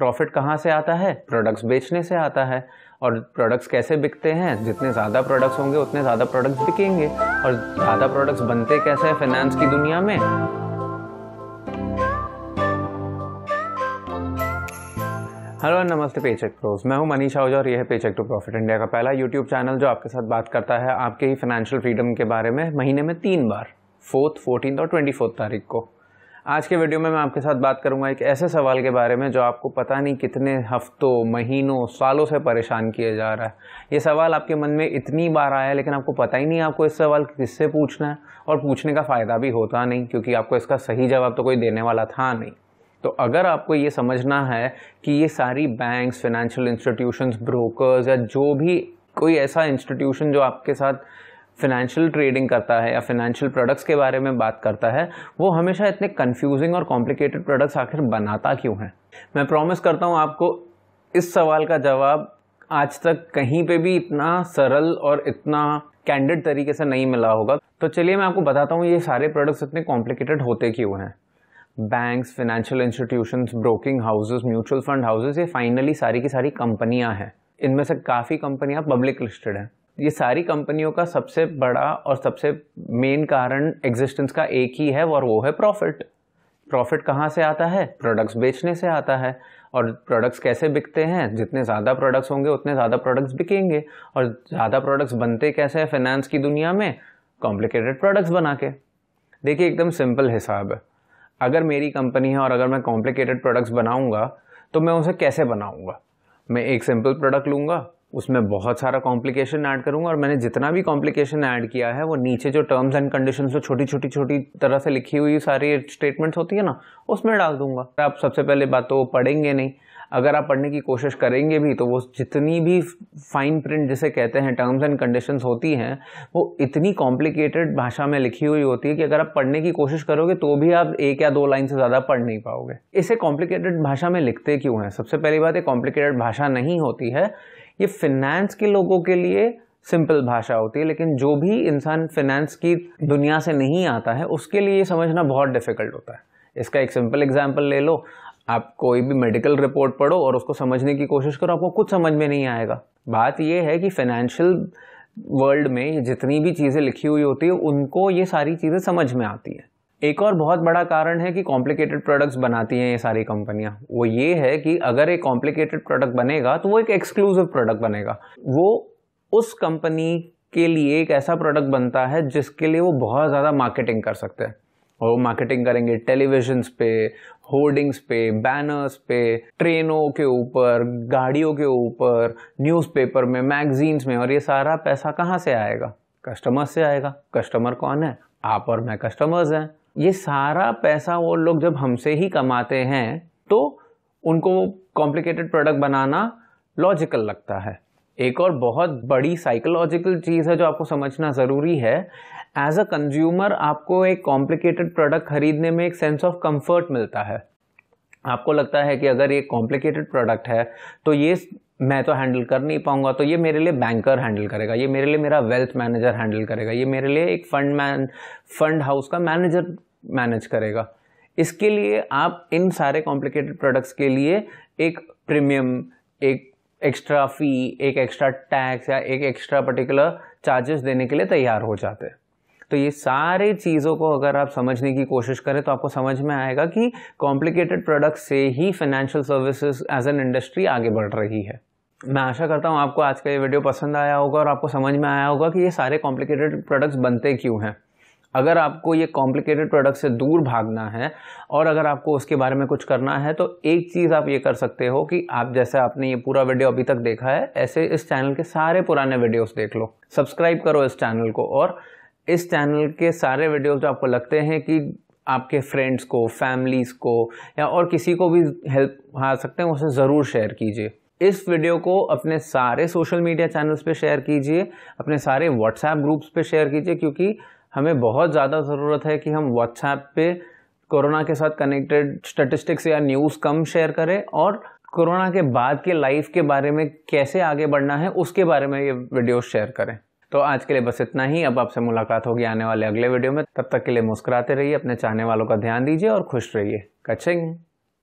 profit कहाँ से आता है प्रोडक्ट्स बेचने से आता है और प्रोडक्ट्स कैसे बिकते हैं जितने ज़्यादा प्रोडक्ट्स होंगे उतने ज़्यादा प्रोडक्ट्स बिकेंगे और ज़्यादा प्रोडक्ट्स बनते कैसे हैं फाइनेंस की दुनिया में हेलो नमस्ते पेचेक प्रोज मैं हूं मनीष आहूजा और यह है पेचेक टू प्रॉफिट इंडिया का पहला यूट्यूब चैनल जो आपके साथ बात करता है आपके ही फाइनेंशियल फ्रीडम के बारे में महीने में तीन बार फोर्थ फोर्टीन और ट्वेंटी तारीख को आज के वीडियो में मैं आपके साथ बात करूंगा एक ऐसे सवाल के बारे में जो आपको पता नहीं कितने हफ्तों महीनों सालों से परेशान किया जा रहा है ये सवाल आपके मन में इतनी बार आया है लेकिन आपको पता ही नहीं आपको इस सवाल किससे पूछना है और पूछने का फ़ायदा भी होता नहीं क्योंकि आपको इसका सही जवाब तो कोई देने वाला था नहीं तो अगर आपको ये समझना है कि ये सारी बैंक्स फाइनेंशियल इंस्टीट्यूशंस ब्रोकर्स या जो भी कोई ऐसा इंस्टीट्यूशन जो आपके साथ फिनेंशियल ट्रेडिंग करता है या फिनेंशियल प्रोडक्ट्स के बारे में बात करता है वो हमेशा इतने कंफ्यूजिंग और कॉम्प्लिकेटेड प्रोडक्ट्स आखिर बनाता क्यों है मैं प्रॉमिस करता हूँ आपको इस सवाल का जवाब आज तक कहीं पे भी इतना सरल और इतना कैंडिड तरीके से नहीं मिला होगा तो चलिए मैं आपको बताता हूँ ये सारे प्रोडक्ट्स इतने कॉम्प्लिकेटेड होते क्यों हैं banks financial institution broking houses mutual fund houses ये फाइनली सारी की सारी कंपनियाँ हैं इनमें से काफ़ी कंपनियाँ पब्लिक लिस्टेड हैं ये सारी कंपनियों का सबसे बड़ा और सबसे मेन कारण एग्जिस्टेंस का एक ही है और वो है प्रॉफिट प्रॉफिट कहाँ से आता है प्रोडक्ट्स बेचने से आता है और प्रोडक्ट्स कैसे बिकते हैं जितने ज़्यादा प्रोडक्ट्स होंगे उतने ज़्यादा प्रोडक्ट्स बिकेंगे और ज़्यादा प्रोडक्ट्स बनते कैसे हैं फाइनेंस की दुनिया में कॉम्प्लिकेटेड प्रोडक्ट्स बना के देखिए एकदम सिंपल हिसाब है अगर मेरी कंपनी है और अगर मैं कॉम्प्लिकेटेड प्रोडक्ट्स बनाऊँगा तो मैं उसे कैसे बनाऊँगा मैं एक सिंपल प्रोडक्ट लूँगा उसमें बहुत सारा कॉम्प्लिकेशन ऐड करूँगा और मैंने जितना भी कॉम्प्लिकेशन ऐड किया है वो नीचे जो टर्म्स एंड कंडीशन जो छोटी छोटी छोटी तरह से लिखी हुई सारी स्टेटमेंट्स होती है ना उसमें डाल दूंगा आप सबसे पहले बात तो पढ़ेंगे नहीं अगर आप पढ़ने की कोशिश करेंगे भी तो वो जितनी भी फाइन प्रिंट जिसे कहते हैं टर्म्स एंड कंडीशन होती हैं वो इतनी कॉम्प्लिकेटेड भाषा में लिखी हुई होती है कि अगर आप पढ़ने की कोशिश करोगे तो भी आप एक या दो लाइन से ज़्यादा पढ़ नहीं पाओगे इसे कॉम्प्लिकेटेड भाषा में लिखते क्यों हैं सबसे पहली बात ये कॉम्प्लिकेटेड भाषा नहीं होती है ये फिनेंस के लोगों के लिए सिंपल भाषा होती है लेकिन जो भी इंसान फिनेंस की दुनिया से नहीं आता है उसके लिए समझना बहुत डिफ़िकल्ट होता है इसका एक सिंपल एग्जाम्पल ले लो आप कोई भी मेडिकल रिपोर्ट पढ़ो और उसको समझने की कोशिश करो आपको कुछ समझ में नहीं आएगा बात यह है कि फाइनेंशियल वर्ल्ड में जितनी भी चीज़ें लिखी हुई होती है उनको ये सारी चीज़ें समझ में आती हैं एक और बहुत बड़ा कारण है कि कॉम्प्लिकेटेड प्रोडक्ट्स बनाती हैं ये सारी कंपनियां वो ये है कि अगर एक कॉम्प्लिकेटेड प्रोडक्ट बनेगा तो वो एक एक्सक्लूसिव प्रोडक्ट बनेगा वो उस कंपनी के लिए एक ऐसा प्रोडक्ट बनता है जिसके लिए वो बहुत ज़्यादा मार्केटिंग कर सकते हैं और वो मार्केटिंग करेंगे टेलीविजन्स पे होर्डिंग्स पे बैनर्स पे ट्रेनों के ऊपर गाड़ियों के ऊपर न्यूज़पेपर में मैगजीन्स में और ये सारा पैसा कहाँ से आएगा कस्टमर से आएगा कस्टमर कौन है आप और मैं कस्टमर्स हैं ये सारा पैसा वो लोग जब हमसे ही कमाते हैं तो उनको कॉम्प्लिकेटेड प्रोडक्ट बनाना लॉजिकल लगता है एक और बहुत बड़ी साइकोलॉजिकल चीज़ है जो आपको समझना ज़रूरी है एज अ कंज्यूमर आपको एक कॉम्प्लिकेटेड प्रोडक्ट खरीदने में एक सेंस ऑफ कंफर्ट मिलता है आपको लगता है कि अगर ये कॉम्प्लिकेटेड प्रोडक्ट है तो ये मैं तो हैंडल कर नहीं पाऊंगा तो ये मेरे लिए बैंकर हैंडल करेगा ये मेरे लिए मेरा वेल्थ मैनेजर हैंडल करेगा ये मेरे लिए एक फंड मैन फंड हाउस का मैनेजर मैनेज करेगा इसके लिए आप इन सारे कॉम्प्लिकेटेड प्रोडक्ट्स के लिए एक प्रीमियम एक एक्स्ट्रा फ़ी एक एक्स्ट्रा टैक्स या एक एक्स्ट्रा पर्टिकुलर चार्जेस देने के लिए तैयार हो जाते हैं तो ये सारे चीज़ों को अगर आप समझने की कोशिश करें तो आपको समझ में आएगा कि कॉम्प्लिकेटेड प्रोडक्ट से ही financial services as an industry आगे बढ़ रही है मैं आशा करता हूँ आपको आज का ये वीडियो पसंद आया होगा और आपको समझ में आया होगा कि ये सारे कॉम्प्लिकेटेड प्रोडक्ट्स बनते क्यों हैं अगर आपको ये कॉम्प्लिकेटेड प्रोडक्ट से दूर भागना है और अगर आपको उसके बारे में कुछ करना है तो एक चीज़ आप ये कर सकते हो कि आप जैसे आपने ये पूरा वीडियो अभी तक देखा है ऐसे इस चैनल के सारे पुराने वीडियोस देख लो सब्सक्राइब करो इस चैनल को और इस चैनल के सारे वीडियोस जो आपको लगते हैं कि आपके फ्रेंड्स को फैमिलीज़ को या और किसी को भी हेल्प आ सकते हैं उसे ज़रूर शेयर कीजिए इस वीडियो को अपने सारे सोशल मीडिया चैनल्स पे शेयर कीजिए अपने सारे व्हाट्सएप ग्रुप्स पे शेयर कीजिए क्योंकि हमें बहुत ज़्यादा ज़रूरत है कि हम व्हाट्सएप पे कोरोना के साथ कनेक्टेड स्टेटिस्टिक्स या न्यूज़ कम शेयर करें और कोरोना के बाद के लाइफ के बारे में कैसे आगे बढ़ना है उसके बारे में ये वीडियो शेयर करें तो आज के लिए बस इतना ही अब आपसे मुलाकात होगी आने वाले अगले वीडियो में तब तक के लिए मुस्कुराते रहिए अपने चाहने वालों का ध्यान दीजिए और खुश रहिए कचिंग